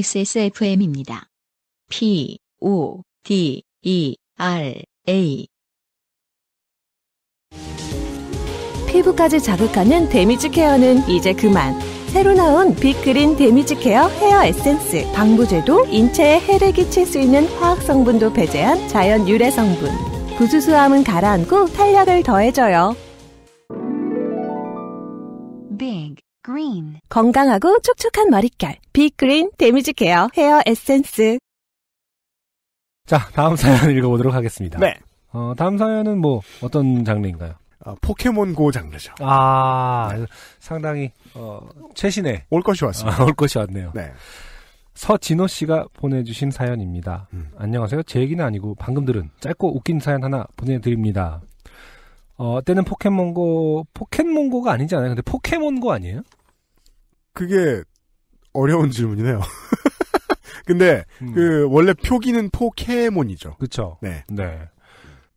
XSFM입니다. P, O, D, E, R, A. 피부까지 자극하는 데미지 케어는 이제 그만. 새로 나온 빅그린 데미지 케어 헤어 에센스. 방부제도 인체에 해를 끼칠 수 있는 화학 성분도 배제한 자연 유래 성분. 부수수함은 가라앉고 탄력을 더해줘요. green. 건강하고 촉촉한 머릿결. 빅그린 데미지 케어 헤어 에센스. 자, 다음 사연 읽어보도록 하겠습니다. 네. 어, 다음 사연은 뭐 어떤 장르인가요? 어, 포켓몬고 장르죠. 아, 네. 상당히 어, 최신의 올 것이 왔습니다. 아, 올 것이 왔네요. 네. 서진호 씨가 보내주신 사연입니다. 음. 안녕하세요. 제 얘기는 아니고 방금 들은 짧고 웃긴 사연 하나 보내드립니다. 어, 때는 포켓몬고, 포켓몬고가 아니지 않아요? 근데 포켓몬고 아니에요? 그게 어려운 질문이네요. 근데 음. 그 원래 표기는 포켓몬이죠 그렇죠. 네. 네.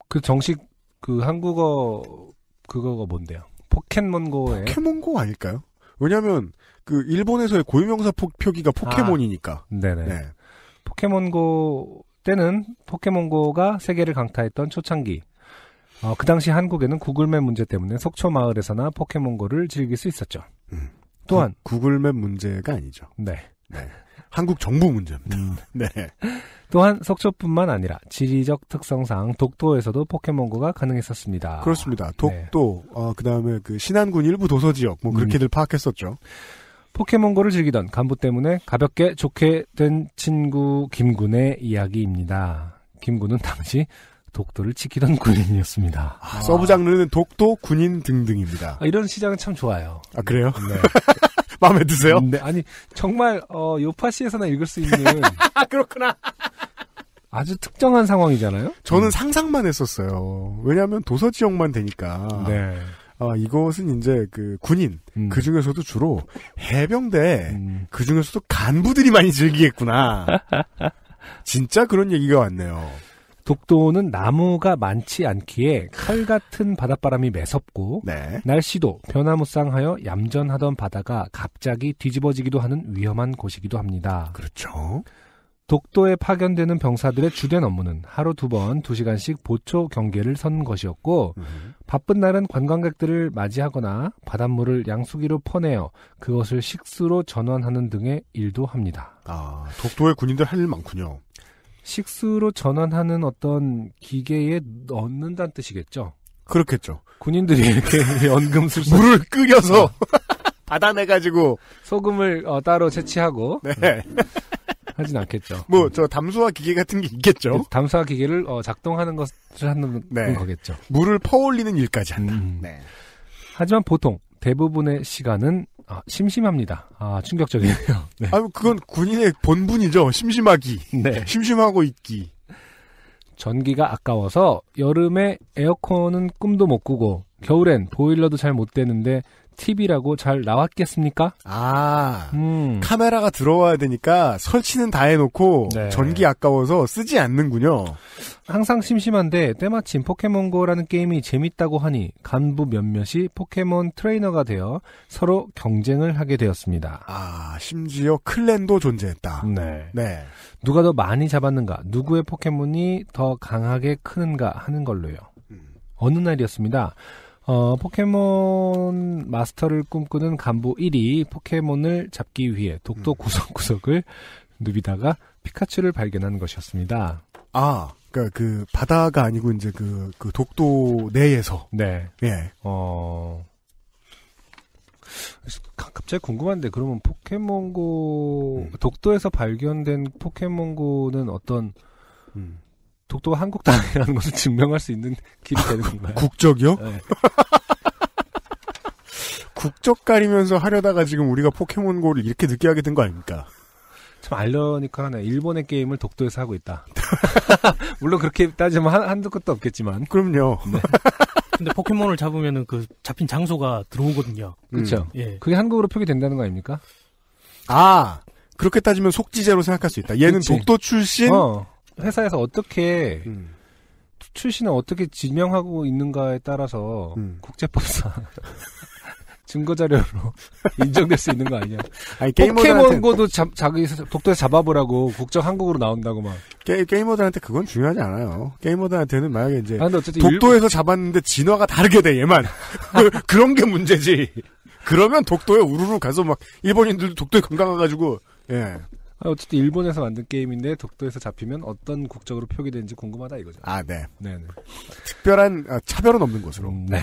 그 정식 그 한국어 그거가 뭔데요? 포켓몬고에 포켓몬고 아닐까요? 왜냐하면 그 일본에서의 고유명사 포, 표기가 포켓몬이니까. 아, 네네. 네. 포켓몬고 때는 포켓몬고가 세계를 강타했던 초창기. 어, 그 당시 한국에는 구글맵 문제 때문에 속초 마을에서나 포켓몬고를 즐길 수 있었죠. 음. 또한 구, 글맵 문제가 아니죠. 네. 네. 한국 정부 문제입니다. 음. 네. 네. 또한 석초뿐만 아니라 지리적 특성상 독도에서도 포켓몬고가 가능했었습니다. 그렇습니다. 네. 독도, 네. 어, 그다음에 그 신안군 일부 도서 지역 뭐 그렇게들 음. 파악했었죠. 포켓몬고를 즐기던 간부 때문에 가볍게 좋게 된 친구 김군의 이야기입니다. 김군은 당시 독도를 지키던 군인이었습니다. 아, 서브 장르는 독도, 군인 등등입니다. 아, 이런 시장은 참 좋아요. 아 그래요? 네. 마음에 드세요? 네, 아니 정말 어, 요파시에서나 읽을 수 있는 아, 그렇구나. 아주 특정한 상황이잖아요. 저는 음. 상상만 했었어요. 왜냐하면 도서 지역만 되니까. 네. 아, 이것은 이제 그 군인, 음. 그 중에서도 주로 해병대, 음. 그 중에서도 간부들이 많이 즐기겠구나. 진짜 그런 얘기가 왔네요. 독도는 나무가 많지 않기에 칼 같은 바닷바람이 매섭고 네. 날씨도 변화무쌍하여 얌전하던 바다가 갑자기 뒤집어지기도 하는 위험한 곳이기도 합니다. 그렇죠. 독도에 파견되는 병사들의 주된 업무는 하루 두 번, 두 시간씩 보초 경계를 선 것이었고, 음. 바쁜 날은 관광객들을 맞이하거나 바닷물을 양수기로 퍼내어 그것을 식수로 전환하는 등의 일도 합니다. 아, 독도의 군인들 할 일 많군요. 식수로 전환하는 어떤 기계에 넣는다는 뜻이겠죠. 그렇겠죠. 군인들이 이렇게 연금술 물을 끓여서 어. 받아내가지고 소금을 어, 따로 채취하고 네. 네. 하진 않겠죠. 뭐저 음. 담수화 기계 같은 게 있겠죠. 네, 담수화 기계를 어, 작동하는 것을 하는 네. 거겠죠. 물을 퍼올리는 일까지 한다. 음. 네. 하지만 보통 대부분의 시간은 아, 심심합니다. 아, 충격적이네요. 네. 아, 그건 군인의 본분이죠. 심심하기. 네. 심심하고 있기. 전기가 아까워서 여름에 에어컨은 꿈도 못 꾸고 겨울엔 보일러도 잘 못 되는데 TV라고 잘 나왔겠습니까? 아, 음. 카메라가 들어와야 되니까 설치는 다 해놓고 네. 전기 아까워서 쓰지 않는군요. 항상 심심한데 때마침 포켓몬고라는 게임이 재밌다고 하니 간부 몇몇이 포켓몬 트레이너가 되어 서로 경쟁을 하게 되었습니다. 아, 심지어 클랜도 존재했다. 네. 네. 누가 더 많이 잡았는가, 누구의 포켓몬이 더 강하게 크는가 하는 걸로요. 음. 어느 날이었습니다. 어, 포켓몬 마스터를 꿈꾸는 간부 1위 포켓몬을 잡기 위해 독도 음. 구석구석을 누비다가 피카츄를 발견한 것이었습니다. 아, 그러니까 그 바다가 아니고 이제 그, 그 독도 내에서 네. 예. 어. 갑자기 궁금한데 그러면 포켓몬고 음. 독도에서 발견된 포켓몬고는 어떤 음. 독도 한국 땅이라는 것을 증명할 수 있는 길이 되는 건가요? 국적이요? 네. 국적 가리면서 하려다가 지금 우리가 포켓몬고를 이렇게 늦게 하게 된 거 아닙니까? 참 알려니까 하네. 일본의 게임을 독도에서 하고 있다. 물론 그렇게 따지면 한, 한두 것도 없겠지만. 그럼요. 네. 근데 포켓몬을 잡으면은 그 잡힌 장소가 들어오거든요. 그렇죠. 음. 예. 그게 한국으로 표기된다는 거 아닙니까? 아 그렇게 따지면 속지제로 생각할 수 있다. 얘는 그치. 독도 출신. 어, 회사에서 어떻게 음. 출신을 어떻게 지명하고 있는가에 따라서 음. 국제법상 증거자료로 인정될 수 있는 거 아니야. 아니, 포켓몬고도 자, 자기 독도에 잡아보라고 국적 한국으로 나온다고 막. 게, 게이머들한테 그건 중요하지 않아요. 게이머들한테는 만약에 이제 아, 독도에서 일 잡았는데 진화가 다르게 돼 얘만. 그, 그런 게 문제지. 그러면 독도에 우르르 가서 막 일본인들도 독도에 건강 가가지고 예. 아, 어쨌든 일본에서 만든 게임인데 독도에서 잡히면 어떤 국적으로 표기되는지 궁금하다 이거죠. 아 네. 네 특별한 아, 차별은 없는 것으로. 음, 네.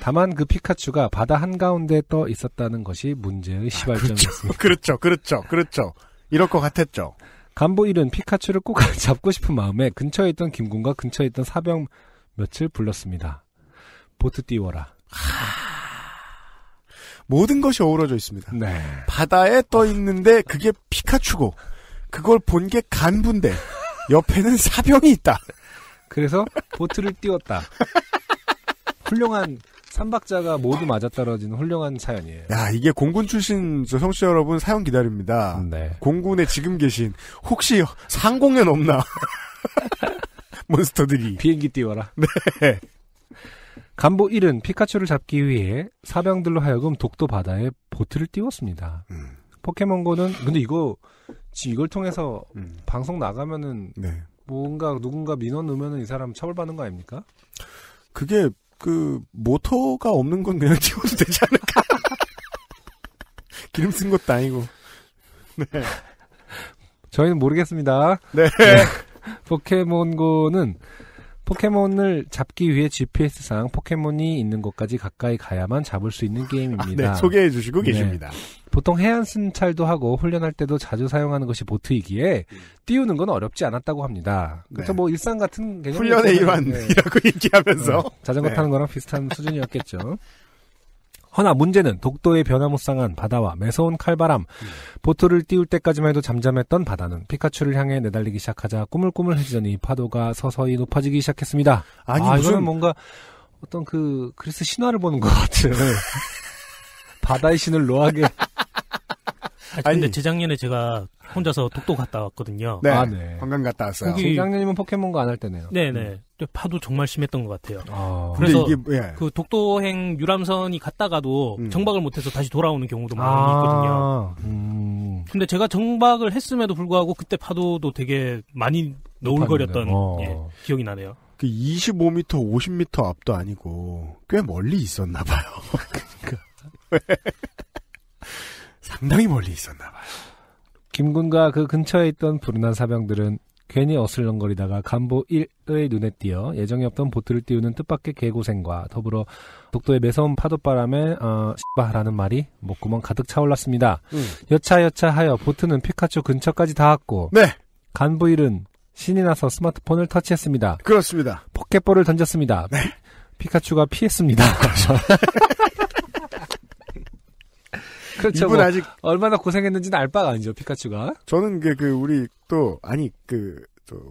다만 그 피카츄가 바다 한가운데 떠 있었다는 것이 문제의 아, 시발점이었습니다. 아, 그렇죠. 그렇죠. 그렇죠. 이럴 것 같았죠. 간보일은 피카츄를 꼭 잡고 싶은 마음에 근처에 있던 김군과 근처에 있던 사병 몇을 불렀습니다. 보트 띄워라. 모든 것이 어우러져 있습니다. 네. 바다에 떠 있는데 그게 피카츄고 그걸 본 게 간부인데 옆에는 사병이 있다. 그래서 보트를 띄웠다. 훌륭한 삼박자가 모두 맞아떨어지는 훌륭한 사연이에요. 야, 이게 공군 출신 저 성씨 여러분 사연 기다립니다. 네. 공군에 지금 계신 혹시 상공연 없나? 몬스터들이 비행기 띄워라. 네. 간부 1은 피카츄를 잡기 위해 사병들로 하여금 독도 바다에 보트를 띄웠습니다. 음. 포켓몬고는 근데 이거 이걸 통해서 음. 방송 나가면은 네. 뭔가 누군가 민원 넣으면은 이 사람 처벌받는 거 아닙니까? 그게 그 모터가 없는 건 그냥 튀워도 되지 않을까? 기름 쓴 것도 아니고. 네. 저희는 모르겠습니다. 네. 네. 포켓몬고는 포켓몬을 잡기 위해 GPS상 포켓몬이 있는 곳까지 가까이 가야만 잡을 수 있는 아, 게임입니다. 아, 네, 소개해 주시고 네. 계십니다. 보통 해안 순찰도 하고 훈련할 때도 자주 사용하는 것이 보트이기에 띄우는 건 어렵지 않았다고 합니다. 그렇죠 네. 뭐 일상 같은 훈련의 일환이라고 네. 얘기하면서 네. 자전거 타는 거랑 비슷한 수준이었겠죠. 허나 문제는 독도의 변화무쌍한 바다와 매서운 칼바람, 음. 보트를 띄울 때까지만 해도 잠잠했던 바다는 피카츄를 향해 내달리기 시작하자 꾸물꾸물해지더니 파도가 서서히 높아지기 시작했습니다. 아니 아, 무슨... 이거는 뭔가 어떤 그 그리스 신화를 보는 것 같아요. 바다의 신을 노하게. 아니, 근데 재작년에 제가 혼자서 독도 갔다 왔거든요. 네. 아, 네. 관광 갔다 왔어요. 거기... 장님은 포켓몬고 안할 때네요. 네네. 네. 음. 파도 정말 심했던 것 같아요. 아... 그래서 이게, 뭐, 예. 그 독도행 유람선이 갔다가도 음. 정박을 못해서 다시 돌아오는 경우도 아. 많이 아... 있거든요. 음... 근데 제가 정박을 했음에도 불구하고 그때 파도도 되게 많이 노을거렸던 어... 예, 기억이 나네요. 그 25m, 50m 앞도 아니고 꽤 멀리 있었나 봐요. 그, 상당히 멀리 있었나 봐. 요 김군과 그 근처에 있던 불운한 사병들은 괜히 어슬렁거리다가 간보 1의 눈에 띄어 예정이 없던 보트를 띄우는 뜻밖의 개고생과 더불어 독도의 매서운 파도바람에 어, 씨바라는 말이 목구멍 가득 차올랐습니다. 음. 여차여차 하여 보트는 피카츄 근처까지 닿았고 네. 간부 1은 신이 나서 스마트폰을 터치했습니다. 그렇습니다. 포켓볼을 던졌습니다. 네. 피카츄가 피했습니다. 그렇죠. 그렇죠. 이분 뭐 아직 얼마나 고생했는지는 알 바가 아니죠 피카츄가. 저는 그, 그 우리 또 아니 그.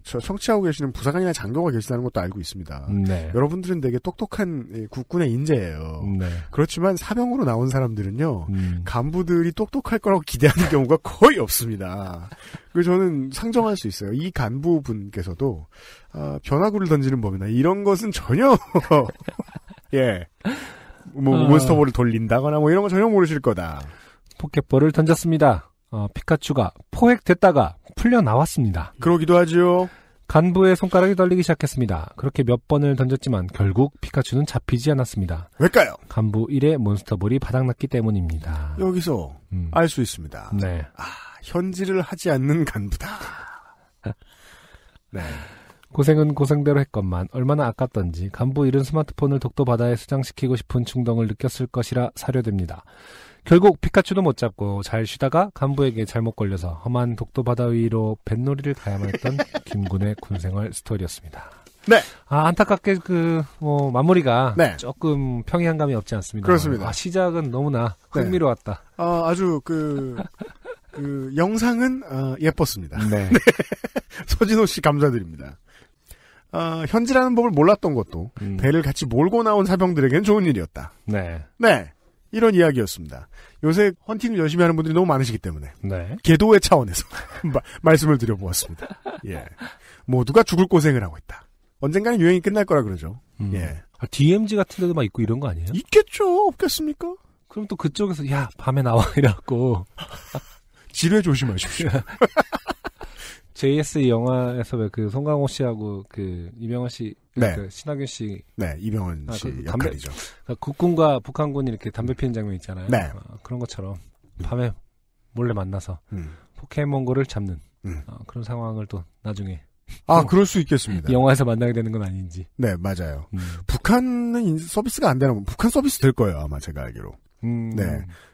저 성취하고 계시는 부사관이나 장교가 계시다는 것도 알고 있습니다. 음, 네. 여러분들은 되게 똑똑한 예, 국군의 인재예요. 음, 네. 그렇지만 사병으로 나온 사람들은요, 음. 간부들이 똑똑할 거라고 기대하는 경우가 거의 없습니다. 그래서 저는 상정할 수 있어요. 이 간부분께서도 아, 변화구를 던지는 법이나 이런 것은 전혀 예뭐 어... 몬스터볼을 돌린다거나 뭐 이런 거 전혀 모르실 거다. 포켓볼을 던졌습니다. 어, 피카츄가 포획됐다가 풀려 나왔습니다. 그러기도 하지요. 간부의 손가락이 떨리기 시작했습니다. 그렇게 몇 번을 던졌지만 결국 피카츄는 잡히지 않았습니다. 왜까요 간부 1의 몬스터볼이 바닥났기 때문입니다. 여기서 음. 알수 있습니다. 네. 아, 현질을 하지 않는 간부다. 네. 고생은 고생대로 했건만 얼마나 아깝던지 간부 이은 스마트폰을 독도 바다에 수장시키고 싶은 충동을 느꼈을 것이라 사려됩니다. 결국 피카츄도 못 잡고 잘 쉬다가 간부에게 잘못 걸려서 험한 독도 바다 위로 뱃놀이를 가야만 했던 김군의 군생활 스토리였습니다. 네. 아, 안타깝게 그, 뭐, 마무리가. 네. 조금 평이한 감이 없지 않습니다. 그렇습니다. 아, 시작은 너무나 흥미로웠다. 네. 아, 아주 그, 그, 영상은, 어, 예뻤습니다. 네. 서진호 네. 씨 감사드립니다. 어, 현지라는 법을 몰랐던 것도 음. 배를 같이 몰고 나온 사병들에겐 좋은 일이었다. 네. 네. 이런 이야기였습니다. 요새 헌팅을 열심히 하는 분들이 너무 많으시기 때문에 네. 계도의 차원에서 마, 말씀을 드려보았습니다. 예. 모두가 죽을 고생을 하고 있다. 언젠가는 유행이 끝날 거라 그러죠. 음. 예. 아, DMZ 같은 데도 막 있고 이런 거 아니에요? 있겠죠. 없겠습니까? 그럼 또 그쪽에서 야 밤에 나와 이래갖고 지뢰 조심하십시오. JS 영화에서 왜그 송강호 씨하고 그 이병헌 씨, 그 네. 그 신하균 씨, 네 이병헌 아, 씨 그, 역할이죠. 담배, 그 국군과 북한군이 이렇게 담배 피는 장면 있잖아요. 네. 아, 그런 것처럼 밤에 몰래 만나서 음. 포켓몬고를 잡는 음. 아, 그런 상황을 또 나중에 아, 그럴 수 있겠습니다. 영화에서 만나게 되는 건 아닌지. 네, 맞아요. 음. 북한은 서비스가 안 되는 북한 서비스 될 거예요, 아마 제가 알기로. 음. 네.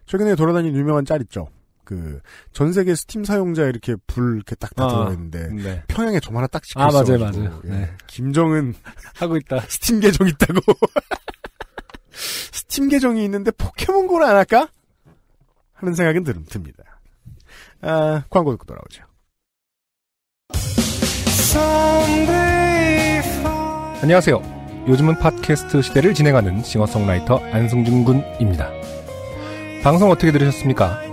최근에 돌아다니는 유명한 짤 있죠. 그전 세계 스팀 사용자 이렇게 불 이렇게 딱다 아, 들어 있는데 네. 평양에 저 하나 딱 찍혀 아, 있어. 맞아요, 맞아요. 예. 네. 김정은 하고 있다. 스팀 계정 있다고. 스팀 계정이 있는데 포켓몬고를 안 할까? 하는 생각은 들, 듭니다. 아, 광고 듣고 돌아오죠. 안녕하세요. 요즘은 팟캐스트 시대를 진행하는 싱어송라이터 안승준 군입니다. 방송 어떻게 들으셨습니까?